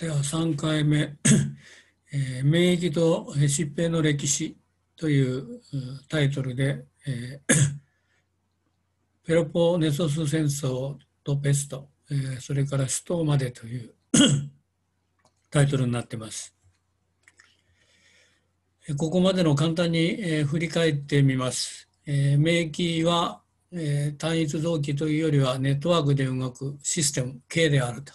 では3回目、えー、免疫と疾病の歴史というタイトルで、えー、ペロポネソス戦争とペスト、えー、それから死闘までという タイトルになってます。ここまでの簡単に、え振り返ってみます。え免疫は、え単一臓器というよりはネットワークで動くシステム、K であると。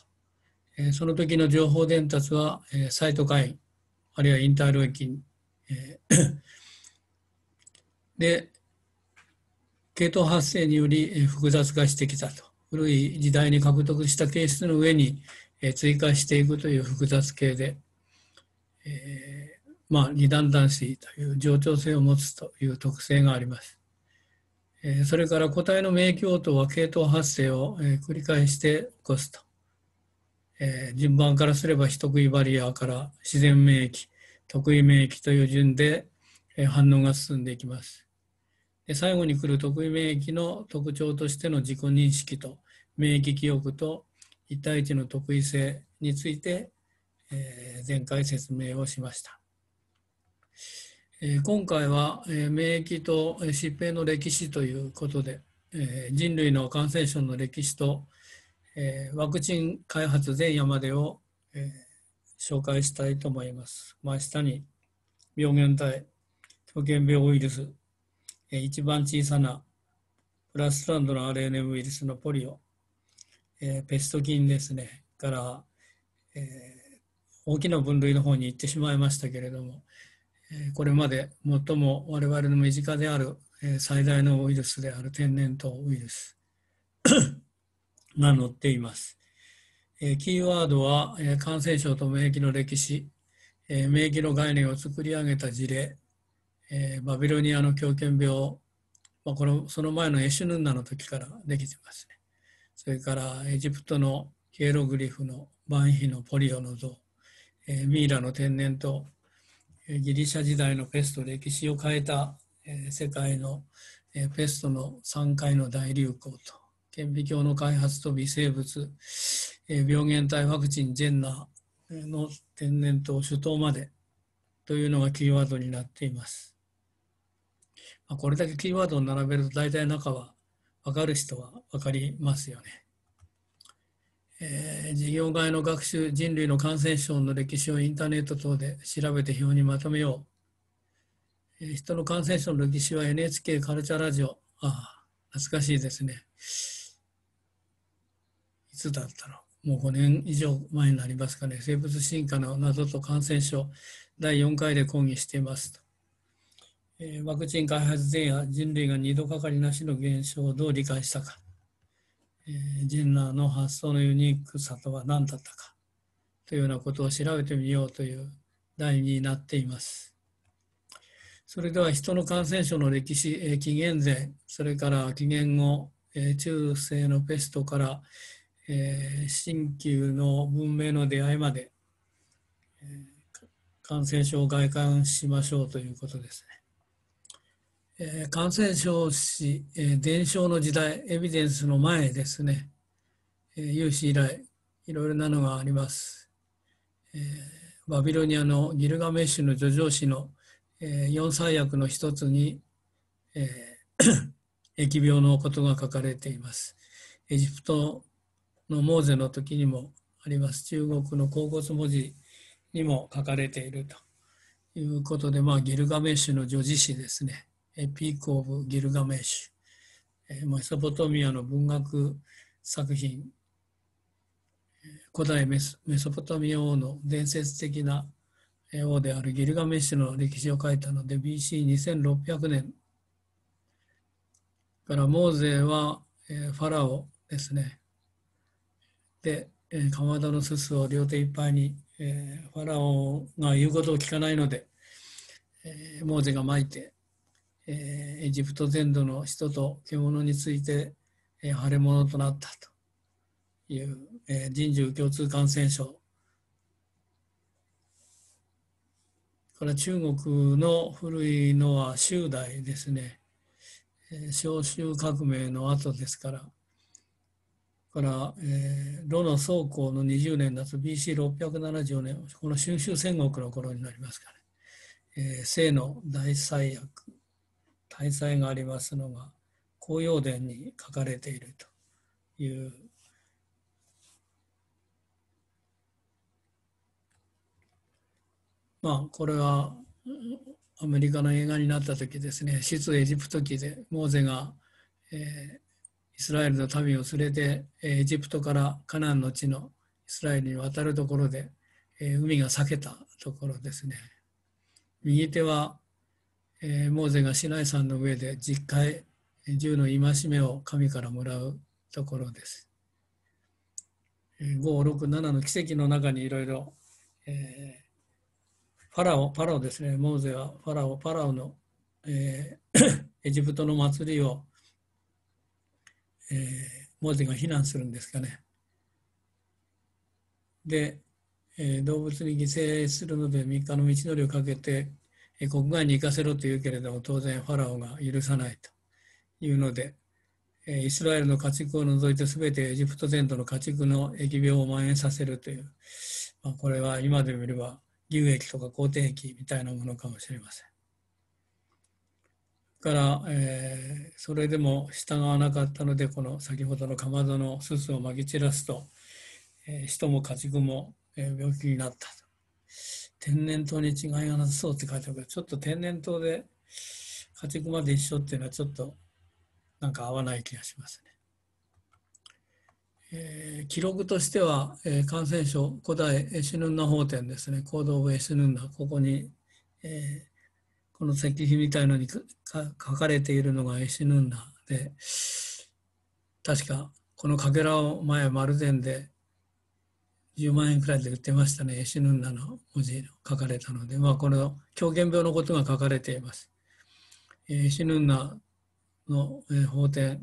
えその時の情報伝達は、えサイトカインあるいはインターロイキン、え で系統発生により複雑化してきたと古い時代に獲得した形質の上に追加していくという複雑系で、えー、まあ二段段子という冗長性を持つという特性があります。それから個体の免疫応答は系統発生を繰り返して起こすと。えー、順番からすれば非得意バリアから自然免疫得意免疫という順で、えー、反応が進んでいきますで最後に来る得意免疫の特徴としての自己認識と免疫記憶と一対一の特異性について、えー、前回説明をしました、えー、今回は、えー、免疫と疾病の歴史ということで、えー、人類の感染症の歴史と、えー、ワクチン開発前夜までを、えー、紹介したいと思います。真下に病原体、狂犬病ウイルス、えー、一番小さなプラスランドの RNA ウイルスのポリオ、えー、ペスト菌ですね、から、えー、大きな分類の方に行ってしまいましたけれども、えー、これまで最も我々の身近である、えー、最大のウイルスである天然痘ウイルス。が載っています。えキーワードは、え感染症と免疫の歴史、え免疫の概念を作り上げた事例、えバビロニアの狂犬病、まあ、このその前のエシュヌンナの時からできてますね。それからエジプトのヒエログリフのバンヒのポリオの像、えミイラの天然とギリシャ時代のペスト歴史を変えた、え世界の、えペストの3回の大流行と顕微鏡の開発と微生物、え病原体ワクチン、ジェンナーの天然痘、首頭までというのがキーワードになっています。まこれだけキーワードを並べると大体中は分かる人は分かりますよね。えー、事業外の学習人類の感染症の歴史をインターネット等で調べて表にまとめよう、えー、人の感染症の歴史は NHK カルチャーラジオああ懐かしいですねつだったのもう5年以上前になりますかね生物進化の謎と感染症第4回で講義していますと、えー、ワクチン開発前夜人類が2度かかりなしの現象をどう理解したか、えー、ジェンナーの発想のユニークさとは何だったかというようなことを調べてみようという題になっていますそれでは人の感染症の歴史、えー、紀元前それから紀元後中世のペストからえー、新旧の文明の出会いまで、えー、感染症を外観しましょうということですね。えー、感染症史、え伝承の時代、エビデンスの前ですね、え有史以来、いろいろなのがあります。えバビロニアのギルガメッシュの叙情詩の、え4歳薬の一つに、え 疫病のことが書かれています。エジプトのモーゼの時にもあります中国の甲骨文字にも書かれているということで、まあ、ギルガメッシュの叙事詩ですねピーク・オブ・ギルガメッシュメソポトミアの文学作品古代メソポトミア王の伝説的な王であるギルガメッシュの歴史を書いたので BC2600 年からモーゼはファラオですねで、えー、かまどのすすを両手いっぱいに、えー、ファラオが言うことを聞かないので、えー、モーゼがまいて、えー、エジプト全土の人と獣について、えー、腫れ物となったという、えー、人獣共通感染症これは中国の古いのは周代ですね、えー、召集革命の後ですからから、えー、炉の倉庫の20年だと BC674 年、この春秋戦国の頃になりますかね。えー、聖の大災厄、大災がありますのが、紅葉伝に書かれているという。まあ、これはアメリカの映画になった時ですね、出エジプト記でモーゼが、えー、イスラエルの民を連れてエジプトからカナンの地のイスラエルに渡るところで海が裂けたところですね右手はモーゼがシナイ山の上で実家へ銃の戒めを神からもらうところです567の奇跡の中にいろいろファラオパラオですねモーゼはファラオパラオの、えー、エジプトの祭りをえー、モーゼが非難するんですかね。で、えー、動物に犠牲するので3日の道のりをかけて、えー、国外に行かせろと言うけれども当然ファラオが許さないというので、えー、イスラエルの家畜を除いて全てエジプト全土の家畜の疫病を蔓延させるという、まあ、これは今で見れば牛液とか皇帝液みたいなものかもしれません。から、えー、それでも従わなかったのでこの先ほどのかまどのすすをまき散らすと、えー、人も家畜も、えー、病気になったと天然痘に違いがなさそうって書いてあるけどちょっと天然痘で家畜まで一緒っていうのはちょっとなんか合わない気がしますね。えー、記録としては、えー、感染症古代エシュヌンナ法典ですね行動部エシュヌンナここに、えーこの石碑みたいのに書かれているのが石ヌンナで確かこのかけらを前丸善で10万円くらいで売ってましたね石ヌンナの文字書かれたのでまあこの狂犬病のことが書かれています。石ぬんだの法典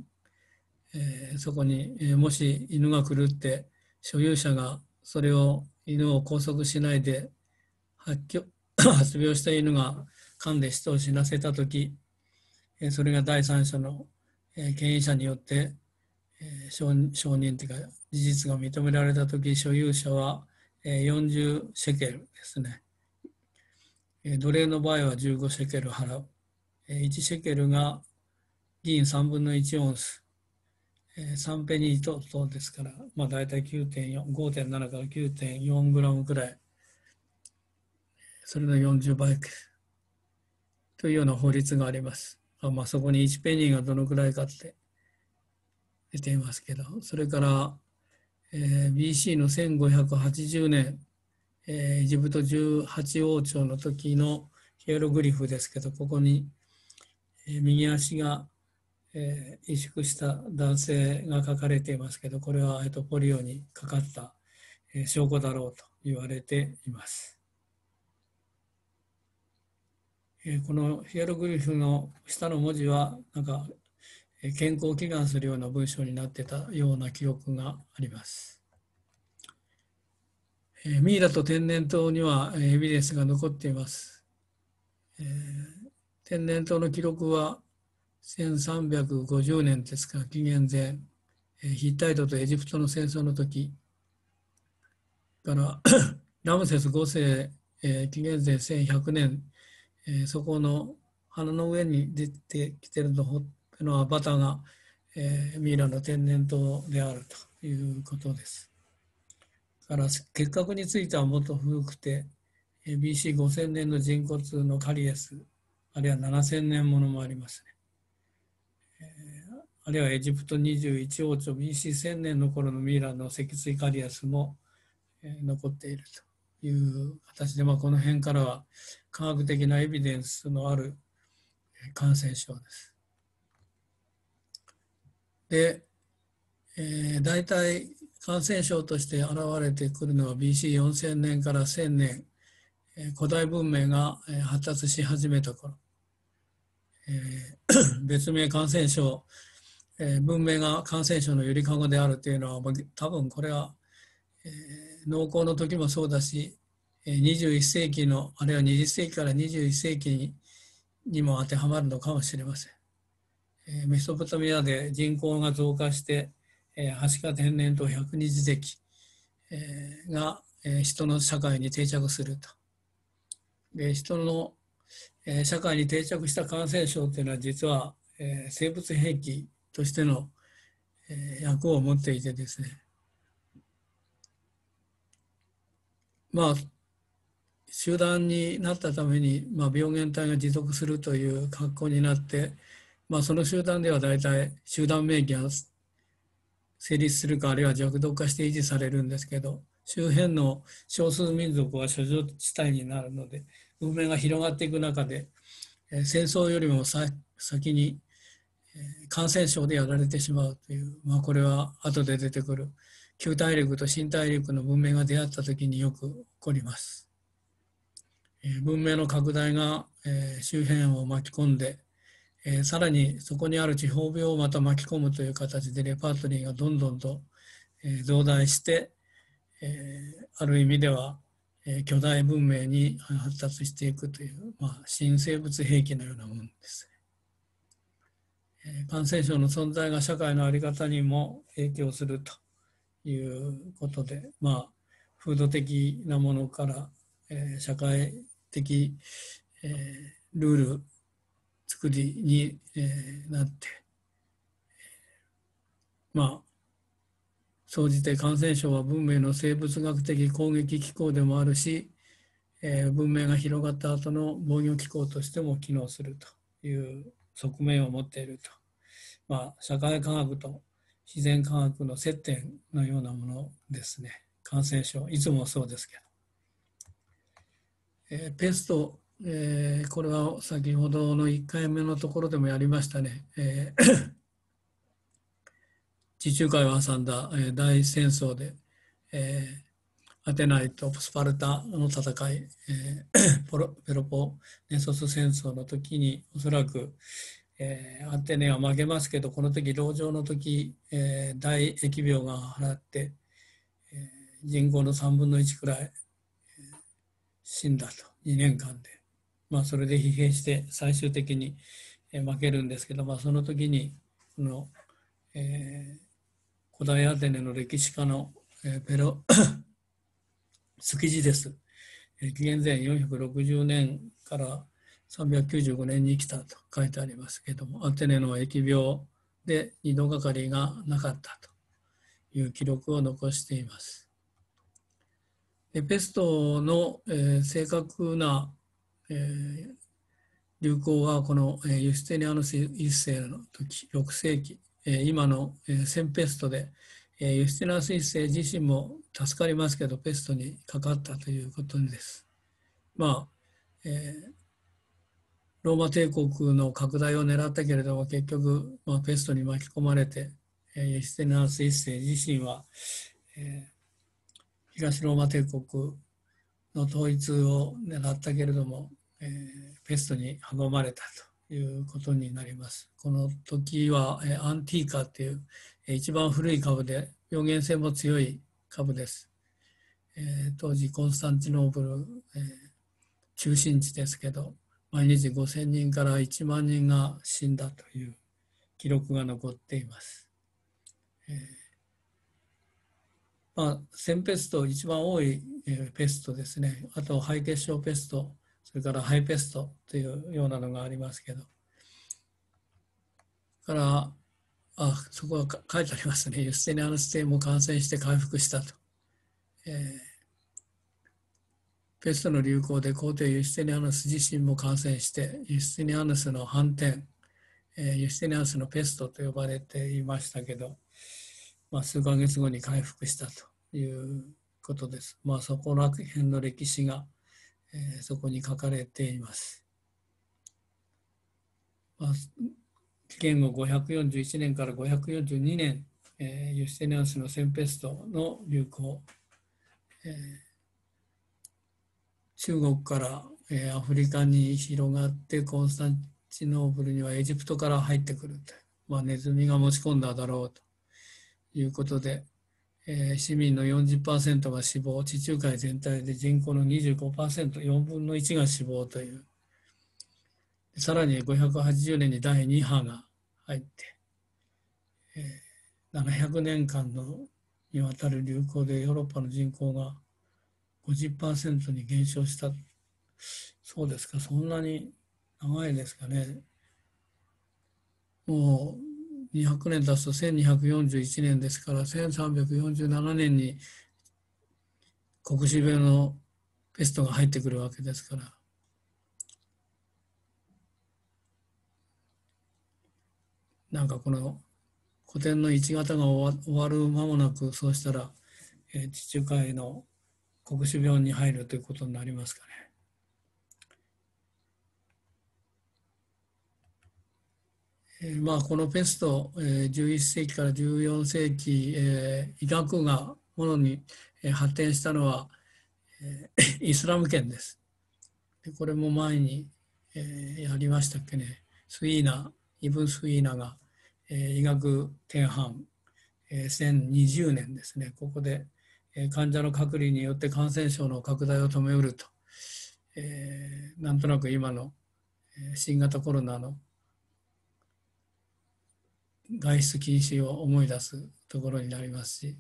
えー、そこに、えー、もし犬が狂って所有者がそれを犬を拘束しないで発狂、発病した犬が関連してを死なせた時それが第三者の権威者によって承認というか事実が認められた時所有者は40シェケルですね。奴隷の場合は15シェケル払う。1シェケルが銀3分の1オンス。3ペニーとそうですから、まあ、大体9.5.7から9.4グラムくらい。それの40倍というような法律があります。あまあ、そこに1ペニーがどのくらいかって出ていますけど、それから、えー、BC の1580年、えー、エジプト18王朝の時のヒエログリフですけど、ここに、えー、右足が、えー、萎縮した男性が書かれていますけど、これは、えーと、ポリオにかかった、えー、証拠だろうと言われています。えー、このヒエログリフの下の文字はなんか健康を祈願するような文章になってたような記憶があります。えー、ミイラと天然痘にはエビデンスが残っています。えー、天然痘の記録は1350年ですか紀元前、えー、ヒッタイトとエジプトの戦争の時から ラムセス5世、えー、紀元前1100年えー、そこの鼻の上に出てきてるのはバタが、えー、ミイラの天然痘であるということです。から結核についてはもっと古くて BC5000 年の人骨のカリエスあるいは7000年ものもありますね、えあるいはエジプト21王朝 BC1000 年の頃のミイラの脊椎カリエスも、え残っているという形で、まあ、この辺からは科学的なエビデンスのある感染症です。で、えー、大体感染症として現れてくるのは BC4000 年から1000年、えー、古代文明が発達し始めた頃、えー、別名感染症、えー、文明が感染症のゆりかごであるというのは多分これは、えー農耕の時もそうだし21世紀のあるいは20世紀から21世紀にも当てはまるのかもしれません。メソポタミアで人口が増加してハシカ天然痘120世が人の社会に定着すると。で人の社会に定着した感染症というのは実は生物兵器としての役を持っていてですねまあ、集団になったために、まあ、病原体が持続するという格好になって、まあ、その集団では大体集団免疫が成立するかあるいは弱毒化して維持されるんですけど周辺の少数民族は諸状地帯になるので文明が広がっていく中で、えー、戦争よりも先に、え感染症でやられてしまうという、まあ、これは後で出てくる旧大陸と新大陸の文明が出会った時によく起こります。文明の拡大が周辺を巻き込んでさらにそこにある地方病をまた巻き込むという形でレパートリーがどんどんと増大してある意味では巨大文明に発達していくという、まあ、新生物兵器のようなものです感染症の存在が社会の在り方にも影響するということで、まあ、風土的なものから、えー、社会的、えー、ルール作りに、えー、なって、まあ、総じて感染症は文明の生物学的攻撃機構でもあるし、えー、文明が広がった後の防御機構としても機能するという側面を持っていると、まあ、社会科学と自然科学の接点のようなものですね感染症いつもそうですけど、えー、ペスト、えー、これは先ほどの1回目のところでもやりましたね、えー 地中海を挟んだ、えー、大戦争で、えー、アテナイとスパルタの戦い、えー、ポロペロポネソス戦争の時におそらくえー、アンテネは曲げますけどこの時籠城の時、えー、大疫病が払って、えー、人口の3分の1くらい、えー、死んだと2年間で、まあ、それで疲弊して最終的に、えー、負けるんですけど、まあ、その時にこの、えー、古代アテネの歴史家の、えー、ペロスキジです。紀元前460年から395年に来たと書いてありますけれどもアテネの疫病で二度がかりがなかったという記録を残しています。でペストの、えー、正確な、えー、流行はこの、えー、ユステニアヌス1世の時6世紀、えー、今の、えー、センペストで、えー、ユステニアヌス1世自身も助かりますけどペストにかかったということです。まあ、えー、ローマ帝国の拡大を狙ったけれども結局、まあ、ペストに巻き込まれて、えエステナース一世自身は、えー、東ローマ帝国の統一を狙ったけれども、えー、ペストに阻まれたということになります。この時は、えー、アンティーカっていう、えー、一番古い株で病原性も強い株です。えー、当時コンスタンチノーブル、えー、中心地ですけど毎日5000人から1万人が死んだという記録が残っています。えー、まあ、腺ペスト、一番多い、えー、ペストですね、あと肺血症ペスト、それから肺ペストというようなのがありますけど、からあそこは書いてありますね、ユステニアヌステも感染して回復したと。えーペストの流行で皇帝ユスティニアヌス自身も感染してユスティニアヌスの反転、えー、ユスティニアヌスのペストと呼ばれていましたけど、まあ、数ヶ月後に回復したということです。まあ、そこら辺の歴史が、えー、そこに書かれています。まあ、言語541年から542年、えー、ユスティニアヌスのセンペストの流行、えー中国から、えー、アフリカに広がってコンスタンチノープルにはエジプトから入ってくるまあ、ネズミが持ち込んだだろうということで、えー、市民の40%が死亡地中海全体で人口の 25%4 分の1が死亡というさらに580年に第2波が入って、えー、700年間のにわたる流行でヨーロッパの人口が50%に減少した。そうですか、そんなに長いですかね。もう200年経つと1241年ですから、1347年に国死病のペストが入ってくるわけですから。なんかこの古典の1型が終わる間もなくそうしたら、えー、地中海の国主病に入るということになりますかね。えー、まあ、このペスト、えー、11世紀から14世紀、えー、医学がものに、え発展したのは、えー、イスラム圏です。でこれも前に、えー、やりましたっけねスイーナイブン・スイーナが、えー、医学天半、えー、1020年ですねここで患者の隔離によって感染症の拡大を止めうると、えー、なんとなく今の新型コロナの外出禁止を思い出すところになりますし、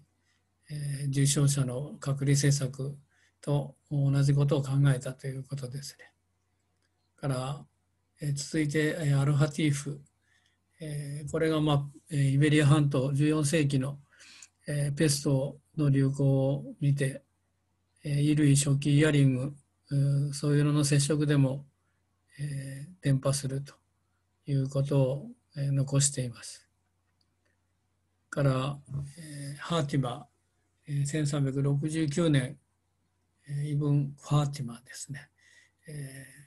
えー、重症者の隔離政策と同じことを考えたということですね。から、えー、続いてアルハティーフ、えー、これが、まあ、イベリア半島14世紀のえー、ペストの流行を見て、えー、衣類、食器、イヤリング、うそういうのの接触でも、えー、伝播するということを、えー、残しています。から、えー、ハーティマ、えー、1369年、えイブン・ファーティマですね。えー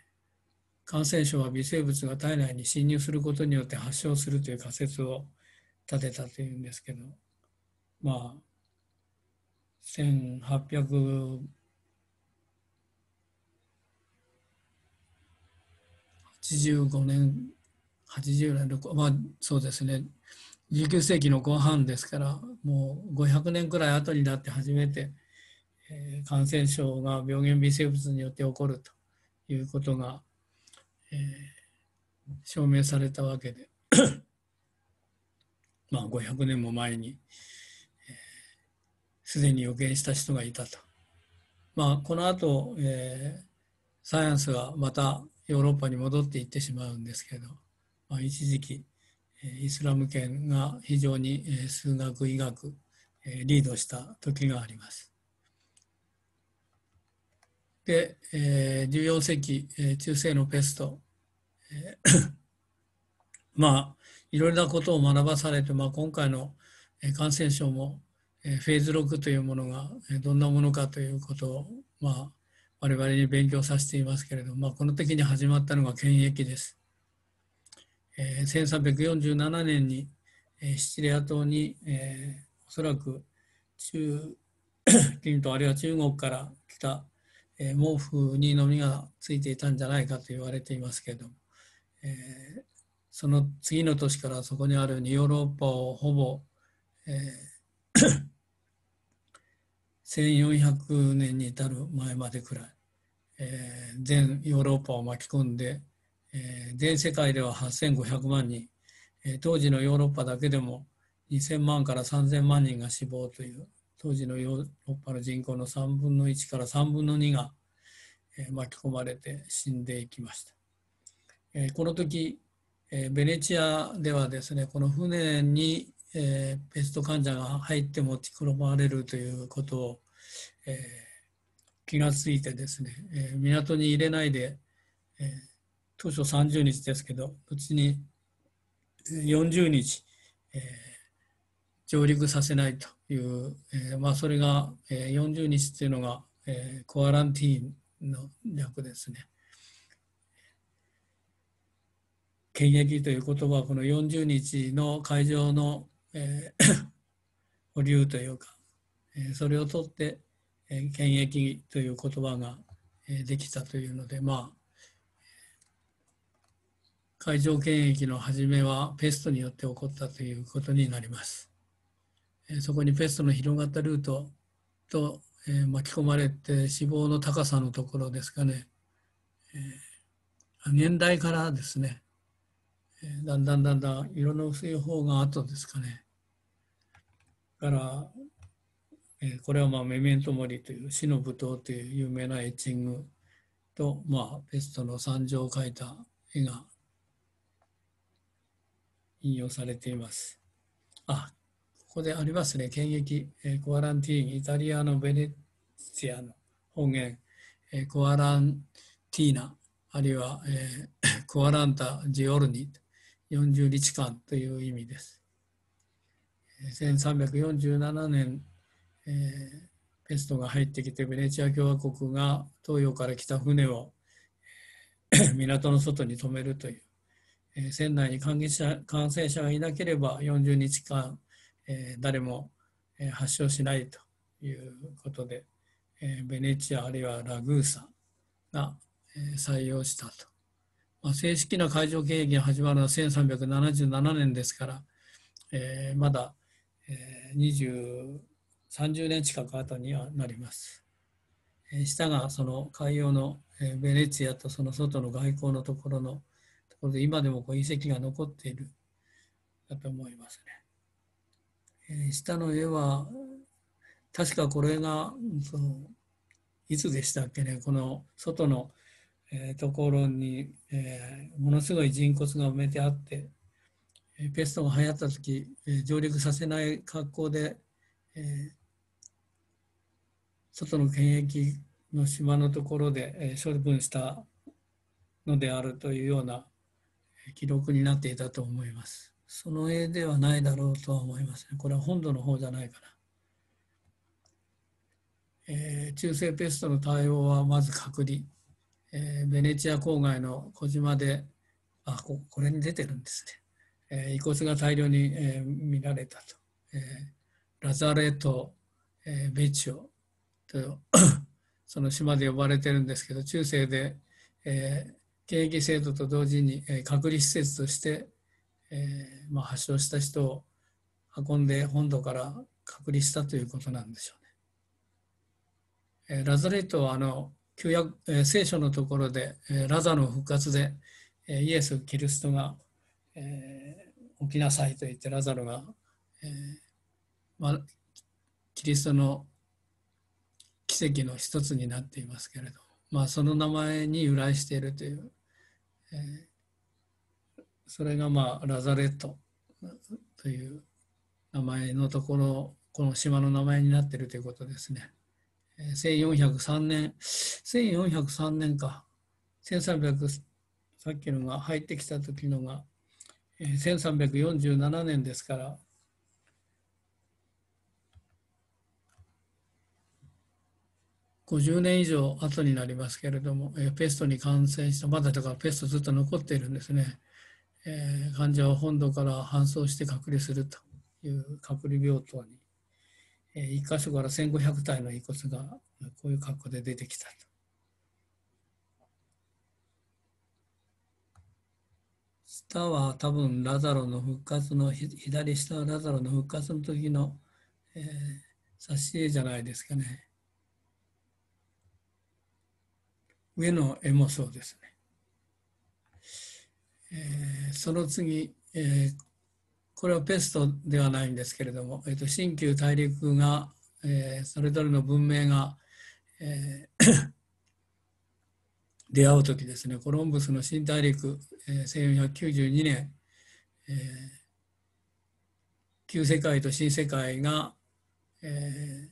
感染症は微生物が体内に侵入することによって発症するという仮説を立てたというんですけどまあ、1 8 8 5年80年まあそうですね19世紀の後半ですからもう500年くらい後になって初めて、えー、感染症が病原微生物によって起こるということが、えー、証明されたわけで まあ500年も前に、すでに予言した人がいたと。まあ、この後、えー、サイエンスはまたヨーロッパに戻っていってしまうんですけど、まあ、一時期イスラム圏が非常に数学医学リードした時があります。で、え14世紀中世のペスト、えまあいろいろなことを学ばされて、まあ、今回の感染症もフェーズ6というものがどんなものかということを、まあ、我々に勉強させていますけれども、まあ、この時に始まったのが検疫です。え1347年に、えシチリア島に、えおそらく中近東 あるいは中国から来た、え毛布にのみがついていたんじゃないかと言われていますけれども、えその次の年からそこにあるヨーロッパをほぼ、えー1400年に至る前までくらい、えー、全ヨーロッパを巻き込んで、えー、全世界では8500万人、えー、当時のヨーロッパだけでも2000万から3000万人が死亡という当時のヨーロッパの人口の3分の1から3分の2が、えー、巻き込まれて死んでいきました、えー、この時、えー、ベネチアではですねこの船にえー、ペスト患者が入って持ち転ばれるということを、えー、気がついてですね、えー、港に入れないで、えー、当初30日ですけどうちに40日、えー、上陸させないという、えーまあ、それが、えー、40日っていうのが、えー、コアランティーンの略ですね。検疫という言葉はこの40日の会場のえー、保留というか、えそれを取って、えー、権益という言葉が、えできたというので、まあ、海上検疫の始めはペストによって起こったということになります。えそこにペストの広がったルートとえ巻き込まれて死亡の高さのところですかね、え年代からですね、だんだんだんだん色の薄い方があったんですかね。だから、えこれはまあメメントモリという死の舞踏という有名なエッチングと、まあ、ペストの惨状を描いた絵が引用されています。あ、ここでありますね、検疫、えコアランティーン、イタリアのベネツィアの方言、えコアランティーナ、あるいは、えコアランタ・ジオルニ40日間という意味です。1347年、えー、ペストが入ってきてベネチア共和国が東洋から来た船を港の外に止めるという、えー、船内に感者感染者がいなければ40日間、えー、誰も発症しないということで、えー、ベネチアあるいはラグーサが採用したとまあ、正式な海上権益が始まるのは1377年ですから、えー、まだ、えー、2030年近く後にはなります。えー、下がその海洋の、えー、ベネチアとその外の外交のところのところで今でもこう遺跡が残っているだと思いますね。えー、下の絵は確かこれがそのいつでしたっけねこの外のえー、ところに、えー、ものすごい人骨が埋めてあって、えー、ペストが流行った時、えー、上陸させない格好で、えー、外の検疫の島のところで、えー、処分したのであるというような記録になっていたと思います。その絵ではないだろうとは思いますね。これは本土の方じゃないかな。えー、中性ペストの対応はまず隔離。えー、ベネチア郊外の小島であここれに出てるんですね、えー、遺骨が大量に、えー、見られたと、えー、ラザレト、えー、ベチオと その島で呼ばれてるんですけど中世で、えー、現役制度と同時に、えー、隔離施設として、えーまあ、発症した人を運んで本土から隔離したということなんでしょうね。えー、ラザレットはあの旧約、聖書のところで、ラザの復活で、イエス・キリストが、えー、起きなさいと言ってラザロが、えーまキリストの奇跡の一つになっていますけれど、まあ、その名前に由来しているという、えー、それが、まあ、ラザレットという名前のところこの島の名前になっているということですね。1403年、1403年か、1300、さっきのが入ってきた時のが、1347年ですから、50年以上後になりますけれども、ペストに感染した、まだだからペストずっと残っているんですね。えー、患者は本土から搬送して隔離するという隔離病棟にえ1箇所から1500体の遺骨がこういう格好で出てきたと。下は多分ラザロの復活の左下はラザロの復活の時の、えー、挿絵じゃないですかね。上の絵もそうですね。えー、その次、えー、これはペストではないんですけれども、えー、と新旧大陸が、えー、それぞれの文明が、えー 出会う時ですねコロンブスの新大陸、えー、1492年、えー、旧世界と新世界が、えー、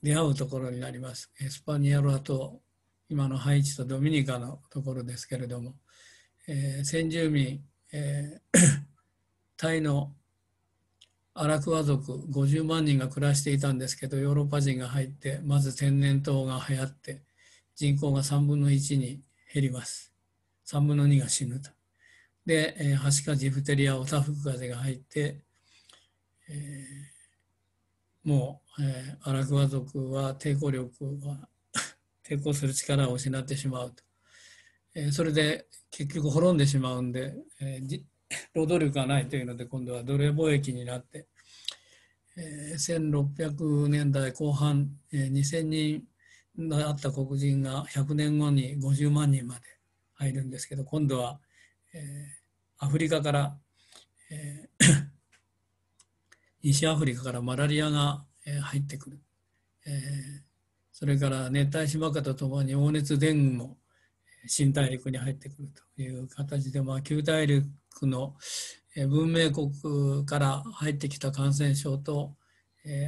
出会うところになりますエスパニアロアと今のハイチとドミニカのところですけれども、えー、先住民、えー、タイのアラクワ族50万人が暮らしていたんですけどヨーロッパ人が入ってまず天然痘が流行って人口が3分の1に減ります3分の2が死ぬとで、えハシカジフテリアオタフク風が入って、えー、もう、えー、アラクワ族は抵抗力は 抵抗する力を失ってしまうと、えー、それで結局滅んでしまうんで、えー、労働力がないというので今度は奴隷貿易になって、えー、1600年代後半、えー、2000人だった黒人が100年後に50万人まで入るんですけど今度は、えー、アフリカから、えー 西アフリカからマラリアが入ってくる、えー、それから熱帯芝化とともに黄熱ングも新大陸に入ってくるという形で、まあ、旧大陸の文明国から入ってきた感染症と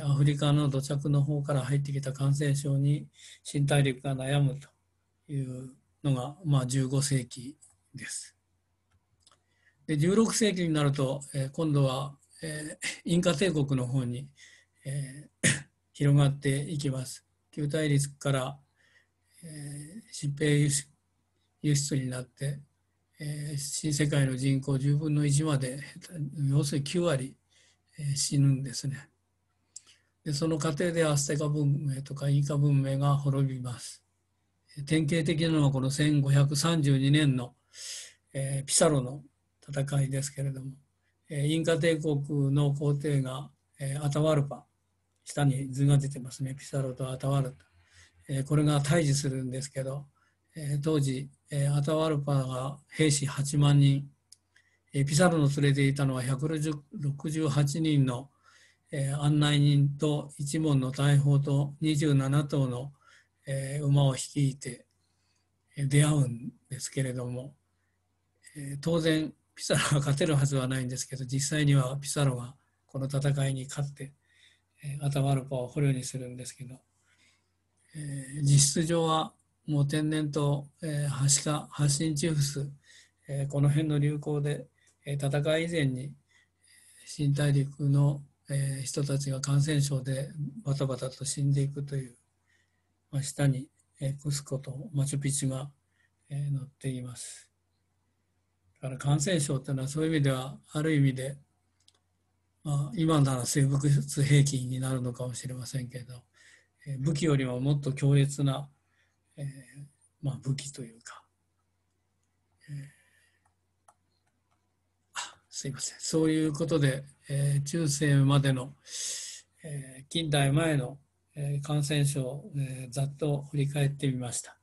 アフリカの土着の方から入ってきた感染症に新大陸が悩むというのが、まあ、15世紀です。で16世紀になると、え今度は、えインカ帝国の方に、え 広がっていきます。旧大陸から、え疾病輸出になって、えー、新世界の人口10分の1まで要するに9割、えー、死ぬんですねでその過程でアステカ文明とかインカ文明が滅びます典型的なのはこの1532年の、えー、ピサロの戦いですけれども、えー、インカ帝国の皇帝が、えー、アタワルパ下に図が出てますねピサロとアタワルパ、えー、これが退治するんですけど当時、アタワルパが兵士8万人、ピサロの連れていたのは168人の、案内人と一門の大砲と27頭の、馬を率いて、出会うんですけれども、当然ピサロが勝てるはずはないんですけど実際にはピサロがこの戦いに勝って、アタワルパを捕虜にするんですけど、実質上はもう天然痘、えー、はしか、発信チフス、えー、この辺の流行で、えー、戦い以前に新大陸の、えー、人たちが感染症でバタバタと死んでいくという、まあ、下に、えー、クスコとマチュピチュが、えー、載っています。だから感染症というのはそういう意味ではある意味で、まあ、今なら生物兵器になるのかもしれませんけど、えー、武器よりももっと強烈なえー、まあ、武器というか、えー、あすいませんそういうことで、えー、中世までの、え近代前の、え感染症、えざっと振り返ってみました。